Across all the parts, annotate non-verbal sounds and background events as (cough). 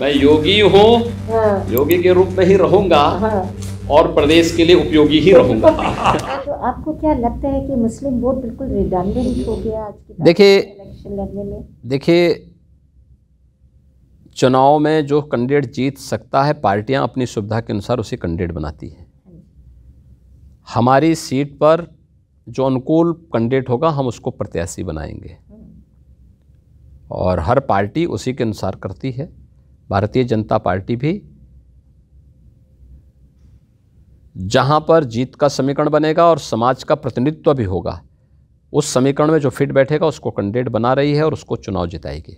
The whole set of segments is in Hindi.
मैं योगी हूँ हाँ। योगी के रूप में ही रहूंगा हाँ। और प्रदेश के लिए उपयोगी ही रहूंगा तो आपको क्या लगता है कि मुस्लिम वोट बिल्कुल हो गया देखिए देखिए चुनाव में जो कैंडिडेट जीत सकता है पार्टियां अपनी सुविधा के अनुसार उसे कैंडिडेट बनाती है हमारी सीट पर जो अनुकूल कैंडिडेट होगा हम उसको प्रत्याशी बनाएंगे हाँ। और हर पार्टी उसी के अनुसार करती है भारतीय जनता पार्टी भी जहां पर जीत का समीकरण बनेगा और समाज का प्रतिनिधित्व भी होगा उस समीकरण में जो फिट बैठेगा उसको कैंडिडेट बना रही है और उसको चुनाव जिताएगी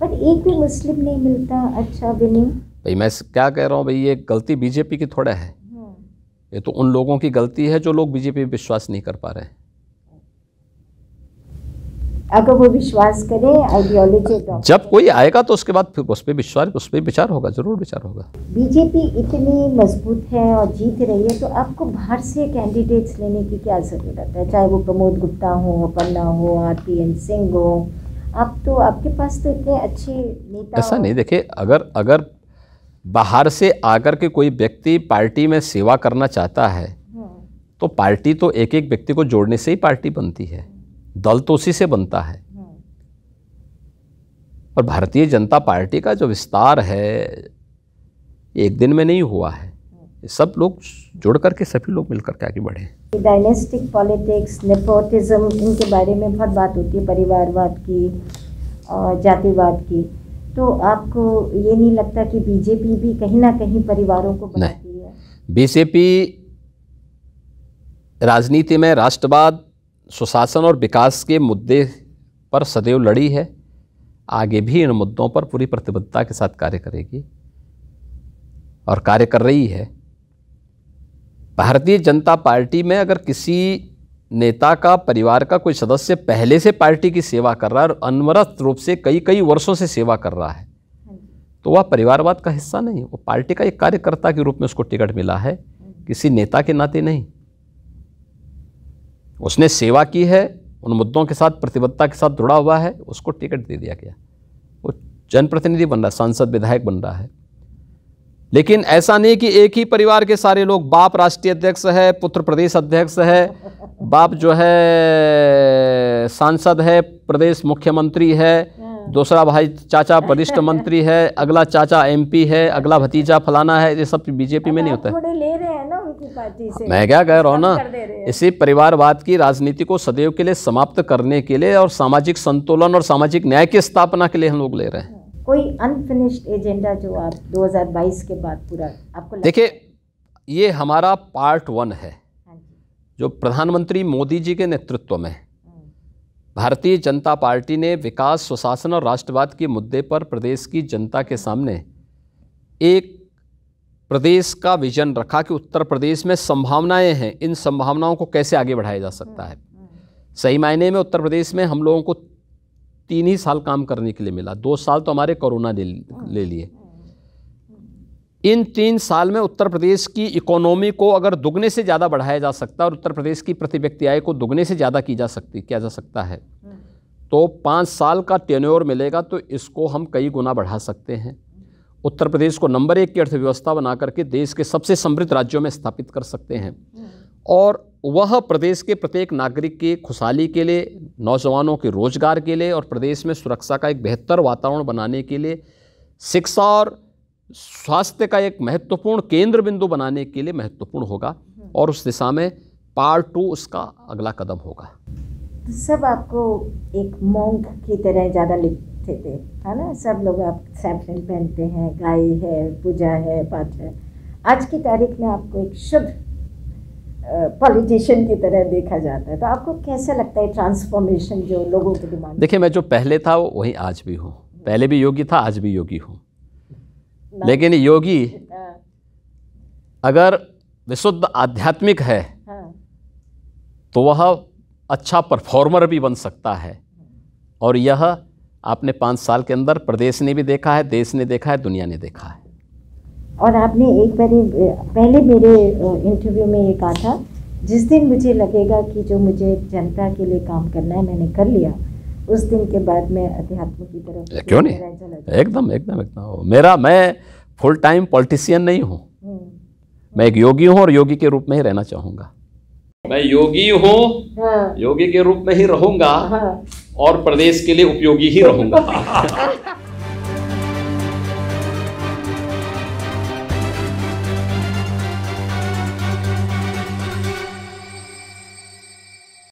पर एक भी मुस्लिम नहीं मिलता अच्छा विनिंग भाई मैं क्या कह रहा हूँ भाई ये गलती बीजेपी की थोड़ा है हाँ। ये तो उन लोगों की गलती है जो लोग बीजेपी विश्वास नहीं कर पा रहे हैं अगर वो विश्वास करे आइडियोलॉजी जब कोई आएगा तो उसके बाद फिर उस पर विश्वास उस पर विचार होगा जरूर विचार होगा बीजेपी इतनी मजबूत है और जीत रही है तो आपको बाहर से कैंडिडेट्स लेने की क्या ज़रूरत है चाहे वो प्रमोद गुप्ता हो पन्ना हो आर पी एन सिंह हो आप तो आपके पास तो इतने अच्छे नेता ऐसा नहीं देखे अगर अगर बाहर से आकर के कोई व्यक्ति पार्टी में सेवा करना चाहता है हाँ। तो पार्टी तो एक एक व्यक्ति को जोड़ने से ही पार्टी बनती है दल तो उसी से बनता है और भारतीय जनता पार्टी का जो विस्तार है एक दिन में नहीं हुआ है सब लोग जुड़ करके सभी लोग मिलकर के आगे बढ़े डायनेस्टिक पॉलिटिक्स नेपोटिज्म इनके बारे में बहुत बात होती है परिवारवाद की और जातिवाद की तो आपको ये नहीं लगता कि बीजेपी भी कहीं ना कहीं परिवारों को बनाती है बीजेपी राजनीति में राष्ट्रवाद सुशासन और विकास के मुद्दे पर सदैव लड़ी है आगे भी इन मुद्दों पर पूरी प्रतिबद्धता के साथ कार्य करेगी और कार्य कर रही है भारतीय जनता पार्टी में अगर किसी नेता का परिवार का कोई सदस्य पहले से पार्टी की सेवा कर रहा है और अनवरत रूप से कई कई वर्षों से सेवा कर रहा है तो वह परिवारवाद का हिस्सा नहीं वो पार्टी का एक कार्यकर्ता के रूप में उसको टिकट मिला है किसी नेता के नाते नहीं उसने सेवा की है उन मुद्दों के साथ प्रतिबद्धता के साथ जुड़ा हुआ है उसको टिकट दे दिया गया वो जनप्रतिनिधि बन रहा है सांसद विधायक बन रहा है लेकिन ऐसा नहीं कि एक ही परिवार के सारे लोग बाप राष्ट्रीय अध्यक्ष है पुत्र प्रदेश अध्यक्ष है बाप जो है सांसद है प्रदेश मुख्यमंत्री है दूसरा भाई चाचा वरिष्ठ मंत्री है अगला चाचा एमपी है अगला भतीजा फलाना है ये सब बीजेपी में नहीं होता है ले रहे हैं ना उनकी पार्टी से मैं क्या कह रहा हूँ ना इसी परिवारवाद की राजनीति को सदैव के लिए समाप्त करने के लिए और सामाजिक संतुलन और सामाजिक न्याय की स्थापना के लिए हम लोग ले रहे हैं कोई अनफिनिश्ड एजेंडा जो आप दो के बाद पूरा आपको देखिए ये हमारा पार्ट वन है हाँ जो प्रधानमंत्री मोदी जी के नेतृत्व में भारतीय जनता पार्टी ने विकास स्वशासन और राष्ट्रवाद के मुद्दे पर प्रदेश की जनता के सामने एक प्रदेश का विजन रखा कि उत्तर प्रदेश में संभावनाएं हैं इन संभावनाओं को कैसे आगे बढ़ाया जा सकता है सही मायने में उत्तर प्रदेश में हम लोगों को तीन ही साल काम करने के लिए मिला दो साल तो हमारे कोरोना ले लिए इन तीन साल में उत्तर प्रदेश की इकोनॉमी को अगर दुगने से ज़्यादा बढ़ाया जा सकता है और उत्तर प्रदेश की प्रति व्यक्ति आय को दुगने से ज़्यादा की जा सकती किया जा सकता है तो पाँच साल का टेन्योर मिलेगा तो इसको हम कई गुना बढ़ा सकते हैं उत्तर प्रदेश को नंबर एक की अर्थव्यवस्था बना करके देश के सबसे समृद्ध राज्यों में स्थापित कर सकते हैं और वह प्रदेश के प्रत्येक नागरिक की खुशहाली के लिए नौजवानों के रोजगार के लिए और प्रदेश में सुरक्षा का एक बेहतर वातावरण बनाने के लिए शिक्षा और स्वास्थ्य का एक महत्वपूर्ण केंद्र बिंदु बनाने के लिए महत्वपूर्ण होगा और उस दिशा में पार्ट टू उसका अगला कदम होगा सब आपको एक मोंग की तरह ज़्यादा लिखते थे है ना सब लोग आप सैम्पल पहनते हैं गाय है पूजा है पाठ है आज की तारीख में आपको एक शुद्ध पॉलिटिशियन की तरह देखा जाता है तो आपको कैसा लगता है ट्रांसफॉर्मेशन जो लोगों के दिमाग देखिए मैं जो पहले था वो आज भी हूँ पहले भी योगी था आज भी योगी हूँ लेकिन योगी हाँ। अगर विशुद्ध आध्यात्मिक है हाँ। तो वह अच्छा परफॉर्मर भी बन सकता है और यह आपने पाँच साल के अंदर प्रदेश ने भी देखा है देश ने देखा है दुनिया ने देखा है और आपने एक बार पहले मेरे इंटरव्यू में ये कहा था जिस दिन मुझे लगेगा कि जो मुझे जनता के लिए काम करना है मैंने कर लिया उस दिन के बाद मैं अध्यात्म की तरफ क्यों नहीं एकदम एकदम एकदम मेरा मैं फुल टाइम पॉलिटिशियन नहीं हूँ हम्म। मैं एक योगी हूँ और योगी के रूप में ही रहना चाहूंगा मैं योगी हूँ हाँ। योगी के रूप में ही रहूंगा हाँ। और प्रदेश के लिए उपयोगी ही रहूंगा (laughs)